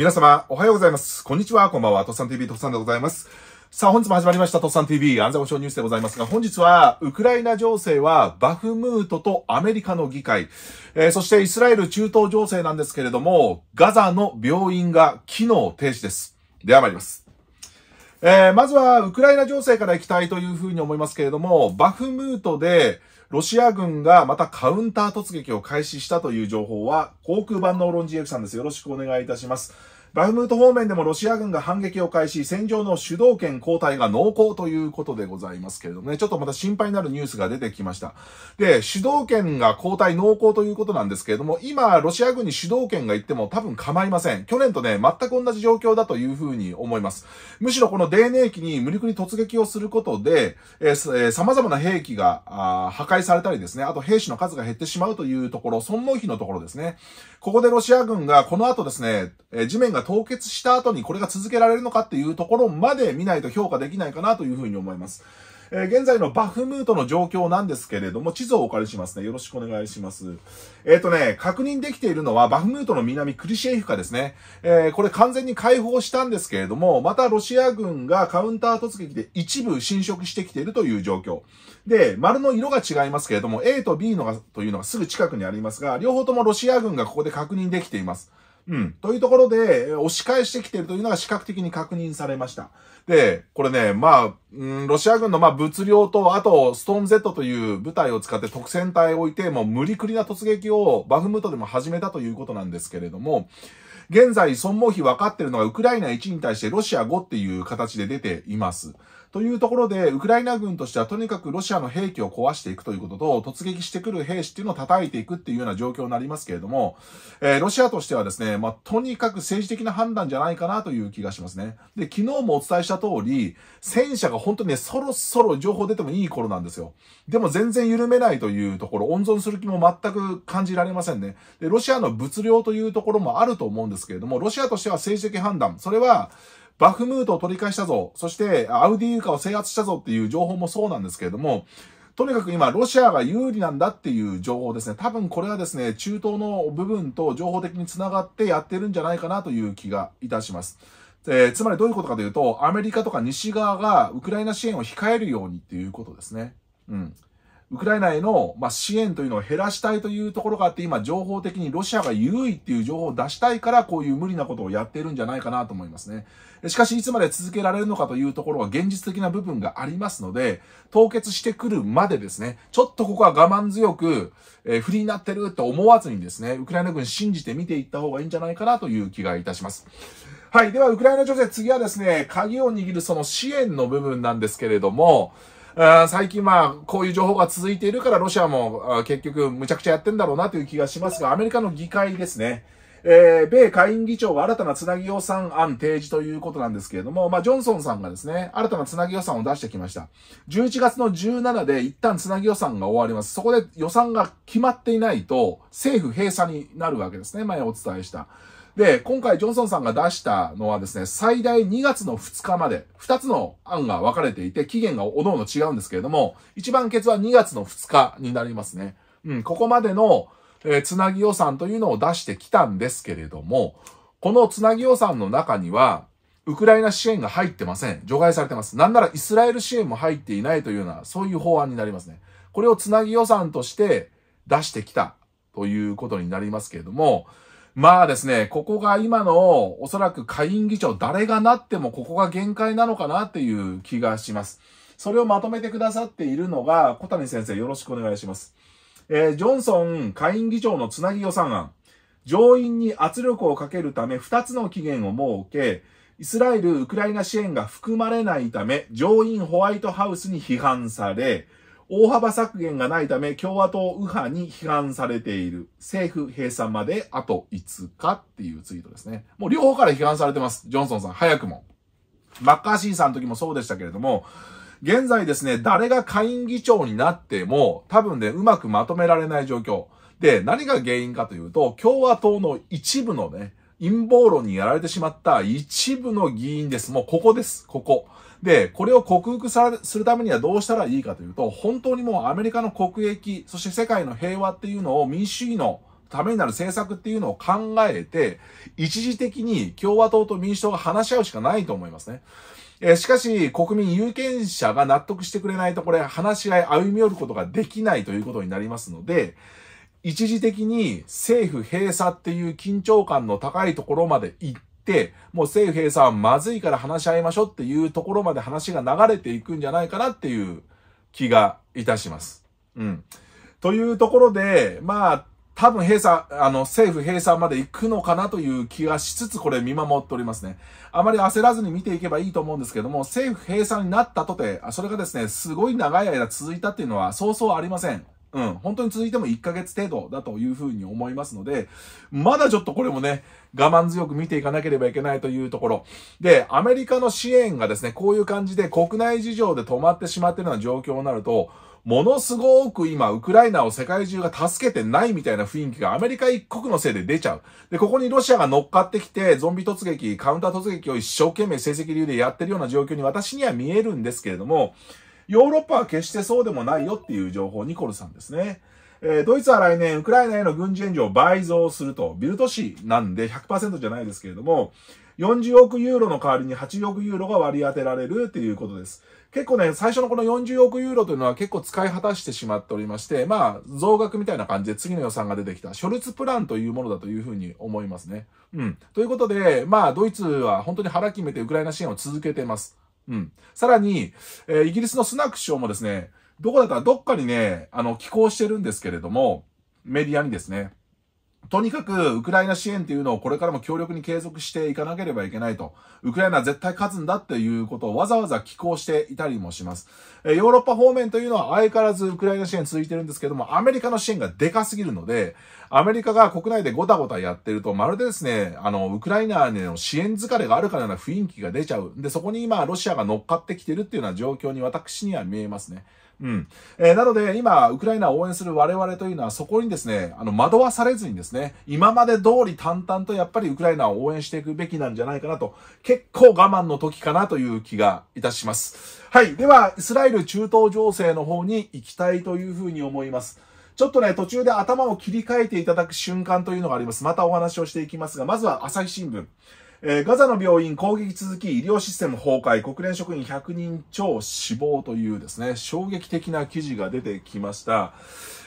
皆様、おはようございます。こんにちは、こんばんは。トッさん TV、とッさんでございます。さあ、本日も始まりました、トッさん TV、安全保障ニュースでございますが、本日は、ウクライナ情勢は、バフムートとアメリカの議会、えー、そしてイスラエル中東情勢なんですけれども、ガザの病院が機能停止です。では参ります。えー、まずは、ウクライナ情勢から行きたいというふうに思いますけれども、バフムートで、ロシア軍がまたカウンター突撃を開始したという情報は、航空版のオロンジエクさんです。よろしくお願いいたします。バフムート方面でもロシア軍が反撃を開始、戦場の主導権交代が濃厚ということでございますけれどもね、ちょっとまた心配になるニュースが出てきました。で、主導権が交代濃厚ということなんですけれども、今、ロシア軍に主導権が行っても多分構いません。去年とね、全く同じ状況だというふうに思います。むしろこのーネ期に無理くり突撃をすることで、えー、様々な兵器が破壊されたりですね、あと兵士の数が減ってしまうというところ、損耗費のところですね。ここでロシア軍がこの後ですね、えー、地面がが凍結した後にこれが続けられるのかっていうところまで見ないと評価できないかなというふうに思います。えー、現在のバフムートの状況なんですけれども、地図をお借りしますね。よろしくお願いします。えっ、ー、とね、確認できているのは、バフムートの南、クリシェイフカですね。えー、これ完全に解放したんですけれども、またロシア軍がカウンター突撃で一部侵食してきているという状況。で、丸の色が違いますけれども、A と B のが、というのがすぐ近くにありますが、両方ともロシア軍がここで確認できています。うん。というところで、押し返してきているというのが視覚的に確認されました。で、これね、まあ、うん、ロシア軍のまあ物量と、あと、ストーン Z という部隊を使って特戦隊を置いて、もう無理くりな突撃をバフムトでも始めたということなんですけれども、現在、損耗費分かってるのがウクライナ1に対してロシア5っていう形で出ています。というところで、ウクライナ軍としてはとにかくロシアの兵器を壊していくということと、突撃してくる兵士っていうのを叩いていくっていうような状況になりますけれども、えー、ロシアとしてはですね、まあ、とにかく政治的な判断じゃないかなという気がしますね。で、昨日もお伝えした通り、戦車が本当にね、そろそろ情報出てもいい頃なんですよ。でも全然緩めないというところ、温存する気も全く感じられませんね。で、ロシアの物量というところもあると思うんですけれども、ロシアとしては政治的判断、それは、バフムートを取り返したぞ、そしてアウディーカを制圧したぞっていう情報もそうなんですけれども、とにかく今、ロシアが有利なんだっていう情報ですね。多分これはですね、中東の部分と情報的につながってやってるんじゃないかなという気がいたします。えー、つまりどういうことかというと、アメリカとか西側がウクライナ支援を控えるようにっていうことですね。うん。ウクライナへの、ま支援というのを減らしたいというところがあって、今、情報的にロシアが優位っていう情報を出したいから、こういう無理なことをやっているんじゃないかなと思いますね。しかし、いつまで続けられるのかというところは現実的な部分がありますので、凍結してくるまでですね、ちょっとここは我慢強く、えー、不利になってると思わずにですね、ウクライナ軍信じて見ていった方がいいんじゃないかなという気がいたします。はい。では、ウクライナ情勢、次はですね、鍵を握るその支援の部分なんですけれども、最近まあ、こういう情報が続いているから、ロシアも結局むちゃくちゃやってんだろうなという気がしますが、アメリカの議会ですね。えー、米下院議長が新たなつなぎ予算案提示ということなんですけれども、まあ、ジョンソンさんがですね、新たなつなぎ予算を出してきました。11月の17で一旦つなぎ予算が終わります。そこで予算が決まっていないと、政府閉鎖になるわけですね。前お伝えした。で、今回ジョンソンさんが出したのはですね、最大2月の2日まで、2つの案が分かれていて、期限がおのおの違うんですけれども、一番決は2月の2日になりますね。うん、ここまでの、えー、つなぎ予算というのを出してきたんですけれども、このつなぎ予算の中には、ウクライナ支援が入ってません。除外されてます。なんならイスラエル支援も入っていないというような、そういう法案になりますね。これをつなぎ予算として出してきたということになりますけれども、まあですね、ここが今のおそらく下院議長誰がなってもここが限界なのかなっていう気がします。それをまとめてくださっているのが小谷先生よろしくお願いします。えー、ジョンソン下院議長のつなぎ予算案。上院に圧力をかけるため2つの期限を設け、イスラエル・ウクライナ支援が含まれないため、上院ホワイトハウスに批判され、大幅削減がないため共和党右派に批判されている。政府閉鎖まであと5日っていうツイートですね。もう両方から批判されてます。ジョンソンさん、早くも。マッカーシーさんの時もそうでしたけれども、現在ですね、誰が下院議長になっても、多分ね、うまくまとめられない状況。で、何が原因かというと、共和党の一部のね、陰謀論にやられてしまった一部の議員です。もうここです。ここ。で、これを克服するためにはどうしたらいいかというと、本当にもうアメリカの国益、そして世界の平和っていうのを民主主義のためになる政策っていうのを考えて、一時的に共和党と民主党が話し合うしかないと思いますね。えー、しかし、国民有権者が納得してくれないと、これ話し合い歩み寄ることができないということになりますので、一時的に政府閉鎖っていう緊張感の高いところまで行って、もう政府閉鎖はまずいから話し合いましょうっていうところまで話が流れていくんじゃないかなっていう気がいたします。うん。というところで、まあ、多分閉鎖、あの、政府閉鎖まで行くのかなという気がしつつ、これ見守っておりますね。あまり焦らずに見ていけばいいと思うんですけども、政府閉鎖になったとて、それがですね、すごい長い間続いたっていうのは、そうそうありません。うん、本当に続いても1ヶ月程度だというふうに思いますので、まだちょっとこれもね、我慢強く見ていかなければいけないというところ。で、アメリカの支援がですね、こういう感じで国内事情で止まってしまっているような状況になると、ものすごく今、ウクライナを世界中が助けてないみたいな雰囲気がアメリカ一国のせいで出ちゃう。で、ここにロシアが乗っかってきて、ゾンビ突撃、カウンター突撃を一生懸命成績理由でやってるような状況に私には見えるんですけれども、ヨーロッパは決してそうでもないよっていう情報、ニコルさんですね。えー、ドイツは来年、ウクライナへの軍事援助を倍増すると、ビルト市なんで100%じゃないですけれども、40億ユーロの代わりに8億ユーロが割り当てられるっていうことです。結構ね、最初のこの40億ユーロというのは結構使い果たしてしまっておりまして、まあ、増額みたいな感じで次の予算が出てきた、ショルツプランというものだというふうに思いますね。うん。ということで、まあ、ドイツは本当に腹決めてウクライナ支援を続けてます。うん。さらに、えー、イギリスのスナク首相もですね、どこだったらどっかにね、あの、寄稿してるんですけれども、メディアにですね、とにかく、ウクライナ支援っていうのをこれからも強力に継続していかなければいけないと。ウクライナは絶対勝つんだっていうことをわざわざ寄稿していたりもします。えヨーロッパ方面というのは相変わらずウクライナ支援続いてるんですけども、アメリカの支援がでかすぎるので、アメリカが国内でごたごたやってると、まるでですね、あの、ウクライナへの支援疲れがあるかのような雰囲気が出ちゃう。で、そこに今、ロシアが乗っかってきてるっていうような状況に私には見えますね。うん。えー、なので、今、ウクライナを応援する我々というのは、そこにですね、あの、惑わされずにですね、今まで通り淡々とやっぱりウクライナを応援していくべきなんじゃないかなと、結構我慢の時かなという気がいたします。はい。では、イスラエル中東情勢の方に行きたいというふうに思います。ちょっとね、途中で頭を切り替えていただく瞬間というのがあります。またお話をしていきますが、まずは朝日新聞。えー、ガザの病院攻撃続き医療システム崩壊、国連職員100人超死亡というですね、衝撃的な記事が出てきました。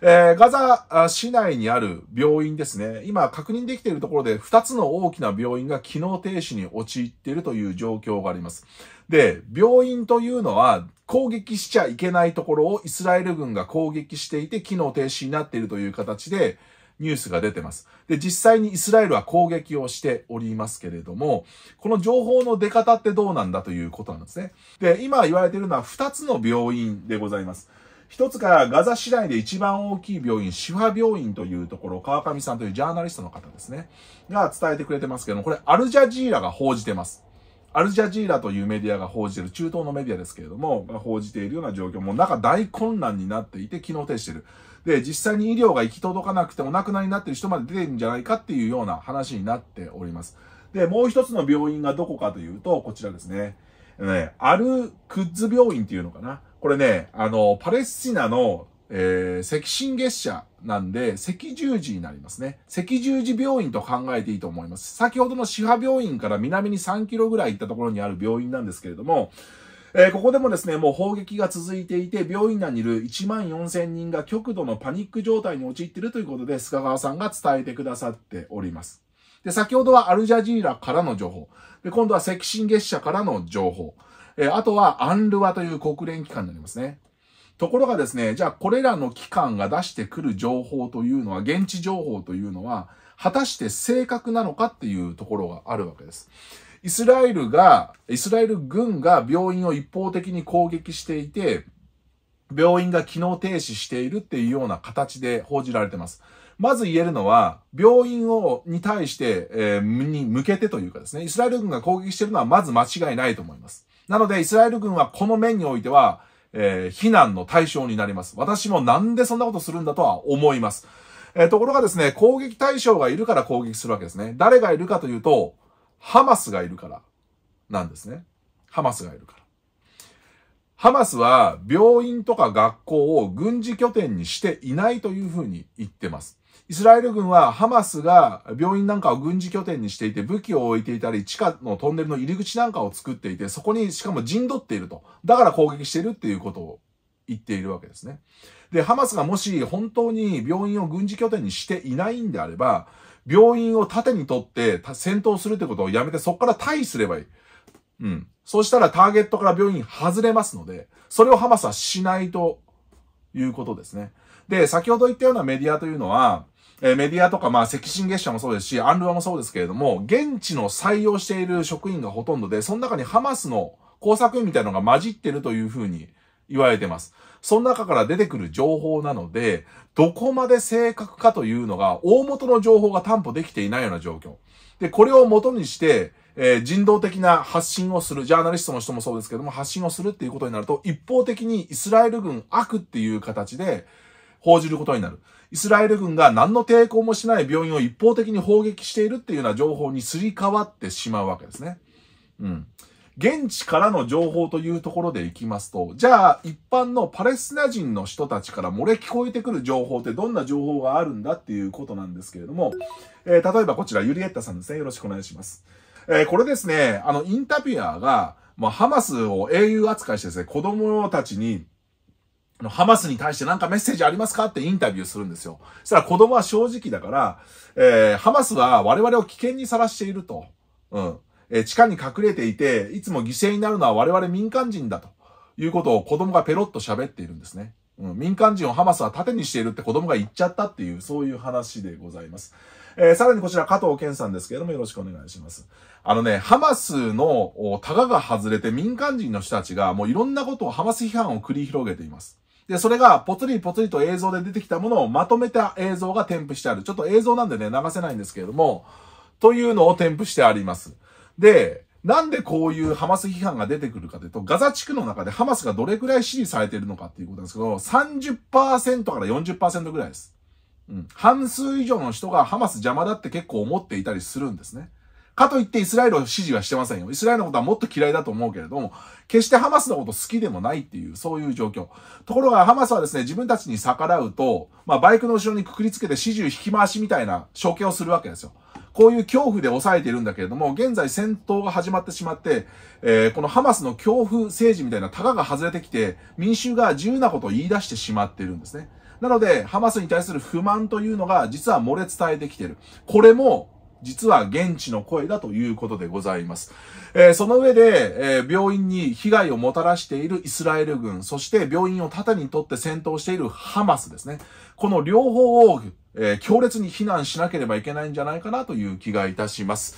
えー、ガザ市内にある病院ですね、今確認できているところで2つの大きな病院が機能停止に陥っているという状況があります。で、病院というのは攻撃しちゃいけないところをイスラエル軍が攻撃していて機能停止になっているという形で、ニュースが出てます。で、実際にイスラエルは攻撃をしておりますけれども、この情報の出方ってどうなんだということなんですね。で、今言われているのは2つの病院でございます。一つがガザ市内で一番大きい病院、シファ病院というところ、川上さんというジャーナリストの方ですね、が伝えてくれてますけども、これアルジャジーラが報じてます。アルジャジーラというメディアが報じている、中東のメディアですけれども、報じているような状況、も中大混乱になっていて、機能停止してる。で、実際に医療が行き届かなくてお亡くなりになっている人まで出てるんじゃないかっていうような話になっております。で、もう一つの病院がどこかというと、こちらですね。ね、アル・クッズ病院っていうのかな。これね、あの、パレスチナの、えー、赤新月社なんで、赤十字になりますね。赤十字病院と考えていいと思います。先ほどの支派病院から南に3キロぐらい行ったところにある病院なんですけれども、えー、ここでもですね、もう砲撃が続いていて、病院内にいる1万4000人が極度のパニック状態に陥っているということで、菅川さんが伝えてくださっております。で、先ほどはアルジャジーラからの情報。で、今度は赤新月社からの情報。えー、あとはアンルワという国連機関になりますね。ところがですね、じゃあこれらの機関が出してくる情報というのは、現地情報というのは、果たして正確なのかっていうところがあるわけです。イスラエルが、イスラエル軍が病院を一方的に攻撃していて、病院が機能停止しているっていうような形で報じられてます。まず言えるのは、病院を、に対して、えー、に向けてというかですね、イスラエル軍が攻撃しているのはまず間違いないと思います。なので、イスラエル軍はこの面においては、えー、非難の対象になります。私もなんでそんなことするんだとは思います。えー、ところがですね、攻撃対象がいるから攻撃するわけですね。誰がいるかというと、ハマスがいるからなんですね。ハマスがいるから。ハマスは病院とか学校を軍事拠点にしていないというふうに言ってます。イスラエル軍はハマスが病院なんかを軍事拠点にしていて武器を置いていたり地下のトンネルの入り口なんかを作っていてそこにしかも陣取っていると。だから攻撃しているっていうことを言っているわけですね。で、ハマスがもし本当に病院を軍事拠点にしていないんであれば病院を盾にとって戦闘するってことをやめてそこから退避すればいい。うん。そうしたらターゲットから病院外れますので、それをハマスはしないということですね。で、先ほど言ったようなメディアというのは、えメディアとか、まあ、赤新月社もそうですし、アンルアもそうですけれども、現地の採用している職員がほとんどで、その中にハマスの工作員みたいなのが混じってるというふうに言われてます。その中から出てくる情報なので、どこまで正確かというのが、大元の情報が担保できていないような状況。で、これを元にして、え人道的な発信をする、ジャーナリストの人もそうですけども、発信をするっていうことになると、一方的にイスラエル軍悪っていう形で報じることになる。イスラエル軍が何の抵抗もしない病院を一方的に砲撃しているっていうような情報にすり替わってしまうわけですね。うん。現地からの情報というところでいきますと、じゃあ一般のパレスチナ人の人たちから漏れ聞こえてくる情報ってどんな情報があるんだっていうことなんですけれども、えー、例えばこちらユリエッタさんですね。よろしくお願いします。えー、これですね、あの、インタビュアーが、まあ、ハマスを英雄扱いしてですね、子供たちに、ハマスに対して何かメッセージありますかってインタビューするんですよ。そしたら子供は正直だから、えー、ハマスは我々を危険にさらしていると。うん。えー、地下に隠れていて、いつも犠牲になるのは我々民間人だということを子供がペロッと喋っているんですね。うん、民間人をハマスは盾にしているって子供が言っちゃったっていう、そういう話でございます。えー、さらにこちら加藤健さんですけれどもよろしくお願いします。あのね、ハマスのタガが外れて民間人の人たちがもういろんなことをハマス批判を繰り広げています。で、それがぽつりぽつりと映像で出てきたものをまとめた映像が添付してある。ちょっと映像なんでね、流せないんですけれども、というのを添付してあります。で、なんでこういうハマス批判が出てくるかというと、ガザ地区の中でハマスがどれくらい支持されているのかっていうことなんですけど、30%から40%ぐらいです。うん、半数以上の人がハマス邪魔だって結構思っていたりするんですね。かといってイスラエルを支持はしてませんよ。イスラエルのことはもっと嫌いだと思うけれども、決してハマスのこと好きでもないっていう、そういう状況。ところがハマスはですね、自分たちに逆らうと、まあバイクの後ろにくくりつけて示を引き回しみたいな処刑をするわけですよ。こういう恐怖で抑えているんだけれども、現在戦闘が始まってしまって、えー、このハマスの恐怖政治みたいな高が外れてきて、民衆が自由なことを言い出してしまっているんですね。なので、ハマスに対する不満というのが、実は漏れ伝えてきてる。これも、実は現地の声だということでございます。えー、その上で、えー、病院に被害をもたらしているイスラエル軍、そして病院を盾にとって戦闘しているハマスですね。この両方を、えー、強烈に非難しなければいけないんじゃないかなという気がいたします。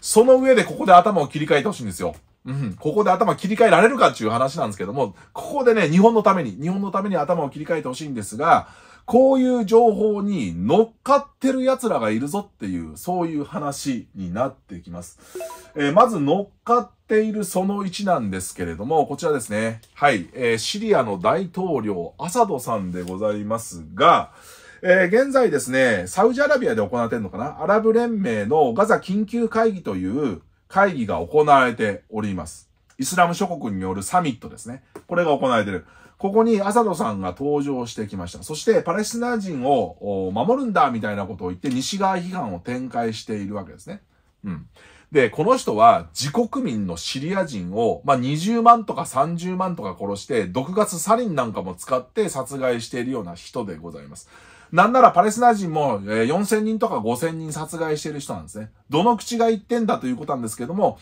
その上でここで頭を切り替えてほしいんですよ。うん、ここで頭切り替えられるかっていう話なんですけども、ここでね、日本のために、日本のために頭を切り替えてほしいんですが、こういう情報に乗っかってる奴らがいるぞっていう、そういう話になってきます。えー、まず乗っかっているその1なんですけれども、こちらですね。はい、えー、シリアの大統領、アサドさんでございますが、えー、現在ですね、サウジアラビアで行ってんのかなアラブ連盟のガザ緊急会議という、会議が行われております。イスラム諸国によるサミットですね。これが行われている。ここにアサドさんが登場してきました。そしてパレスチナ人を守るんだみたいなことを言って西側批判を展開しているわけですね。うん。で、この人は自国民のシリア人を、まあ、20万とか30万とか殺して、毒ガスサリンなんかも使って殺害しているような人でございます。なんならパレスチナ人も、えー、4000人とか5000人殺害してる人なんですね。どの口が言ってんだということなんですけども、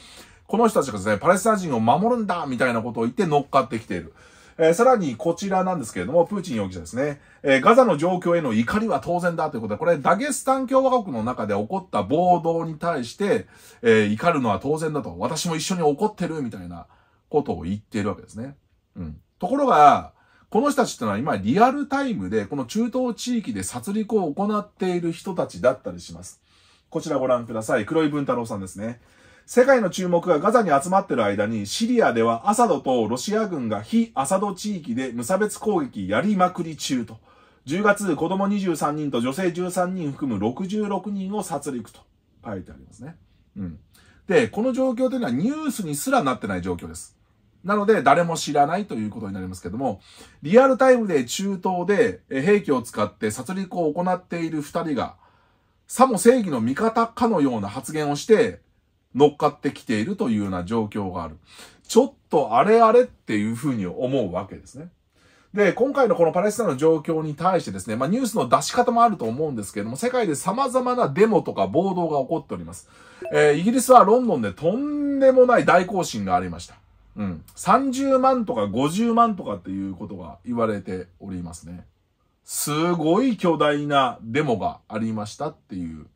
この人たちがですね、パレスチナ人を守るんだみたいなことを言って乗っかってきている。えー、さらにこちらなんですけれども、プーチン容疑者ですね、えー、ガザの状況への怒りは当然だということで、これダゲスタン共和国の中で起こった暴動に対して、えー、怒るのは当然だと、私も一緒に怒ってるみたいなことを言っているわけですね。うん。ところが、この人たちってのは今リアルタイムで、この中東地域で殺戮を行っている人たちだったりします。こちらご覧ください。黒井文太郎さんですね。世界の注目がガザに集まってる間に、シリアではアサドとロシア軍が非アサド地域で無差別攻撃やりまくり中と。10月、子供23人と女性13人含む66人を殺戮と書いてありますね。うん。で、この状況というのはニュースにすらなってない状況です。なので、誰も知らないということになりますけども、リアルタイムで中東で兵器を使って殺戮を行っている二人が、さも正義の味方かのような発言をして、乗っかってきているというような状況がある。ちょっとあれあれっていうふうに思うわけですね。で、今回のこのパレスチナの状況に対してですね、まあニュースの出し方もあると思うんですけれども、世界で様々なデモとか暴動が起こっております。えー、イギリスはロンドンでとんでもない大行進がありました。うん、30万とか50万とかっていうことが言われておりますね。すごい巨大なデモがありましたっていう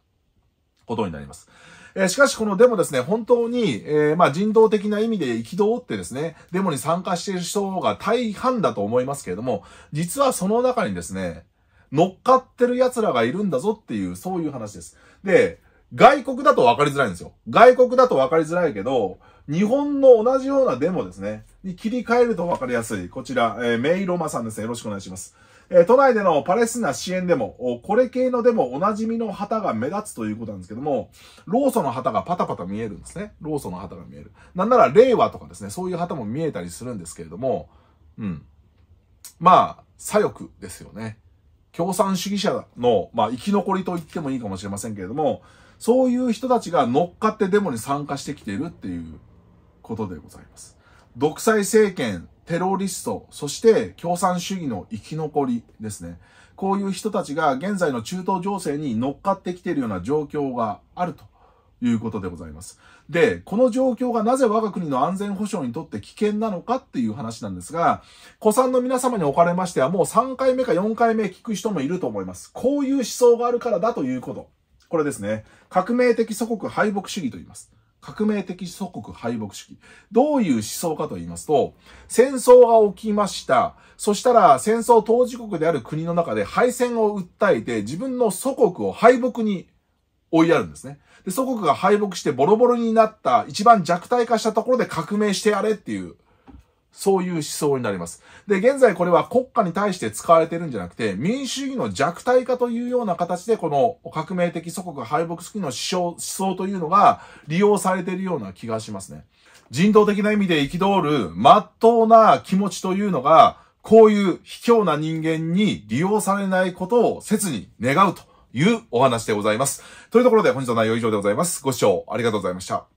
ことになります。えー、しかしこのデモですね、本当に、えー、まあ人道的な意味で憤ってですね、デモに参加している人が大半だと思いますけれども、実はその中にですね、乗っかってる奴らがいるんだぞっていう、そういう話です。で、外国だと分かりづらいんですよ。外国だと分かりづらいけど、日本の同じようなデモですね、に切り替えるとわかりやすい。こちら、えー、メイロマさんですね。よろしくお願いします。えー、都内でのパレスチナ支援でも、これ系のでもおなじみの旗が目立つということなんですけども、老祖の旗がパタパタ見えるんですね。老祖の旗が見える。なんなら令和とかですね、そういう旗も見えたりするんですけれども、うん。まあ、左翼ですよね。共産主義者の、まあ、生き残りと言ってもいいかもしれませんけれども、そういう人たちが乗っかってデモに参加してきているっていうことでございます。独裁政権、テロリスト、そして共産主義の生き残りですね。こういう人たちが現在の中東情勢に乗っかってきているような状況があるということでございます。で、この状況がなぜ我が国の安全保障にとって危険なのかっていう話なんですが、古参の皆様におかれましてはもう3回目か4回目聞く人もいると思います。こういう思想があるからだということ。これですね。革命的祖国敗北主義と言います。革命的祖国敗北主義。どういう思想かと言いますと、戦争が起きました。そしたら戦争当事国である国の中で敗戦を訴えて自分の祖国を敗北に追いやるんですね。で、祖国が敗北してボロボロになった、一番弱体化したところで革命してやれっていうそういう思想になります。で、現在これは国家に対して使われてるんじゃなくて、民主主義の弱体化というような形で、この革命的祖国敗北主義の思想思想というのが利用されているような気がしますね。人道的な意味で憤る、真っ当な気持ちというのが、こういう卑怯な人間に利用されないことを切に願うというお話でございます。というところで本日の内容以上でございます。ご視聴ありがとうございました。